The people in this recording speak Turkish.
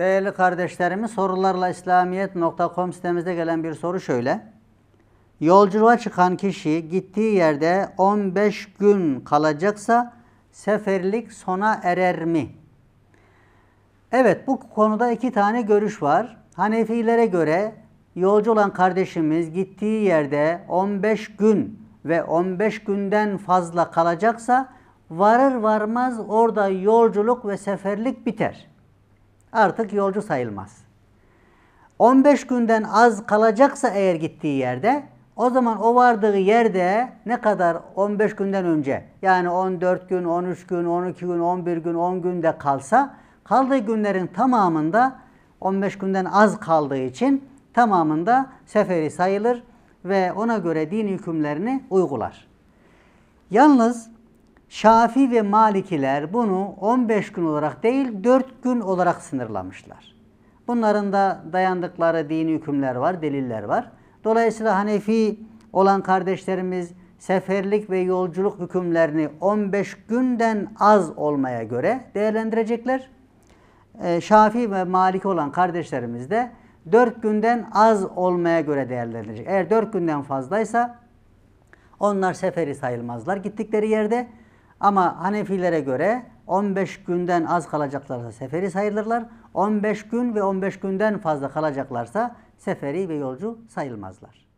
Değerli kardeşlerimiz sorularla İslamiyet.com sitemizde gelen bir soru şöyle. Yolculuğa çıkan kişi gittiği yerde 15 gün kalacaksa seferlik sona erer mi? Evet bu konuda iki tane görüş var. Hanefilere göre yolcu olan kardeşimiz gittiği yerde 15 gün ve 15 günden fazla kalacaksa varır varmaz orada yolculuk ve seferlik biter artık yolcu sayılmaz. 15 günden az kalacaksa eğer gittiği yerde o zaman o vardığı yerde ne kadar 15 günden önce yani 14 gün, 13 gün, 12 gün, 11 gün, 10 günde kalsa kaldığı günlerin tamamında 15 günden az kaldığı için tamamında seferi sayılır ve ona göre din hükümlerini uygular. Yalnız Şafi ve Malikiler bunu 15 gün olarak değil 4 gün olarak sınırlamışlar. Bunların da dayandıkları dini hükümler var, deliller var. Dolayısıyla Hanefi olan kardeşlerimiz seferlik ve yolculuk hükümlerini 15 günden az olmaya göre değerlendirecekler. Ee, Şafi ve Malik olan kardeşlerimiz de 4 günden az olmaya göre değerlendirecek. Eğer 4 günden fazlaysa onlar seferi sayılmazlar gittikleri yerde. Ama Hanefilere göre 15 günden az kalacaklarsa seferi sayılırlar. 15 gün ve 15 günden fazla kalacaklarsa seferi ve yolcu sayılmazlar.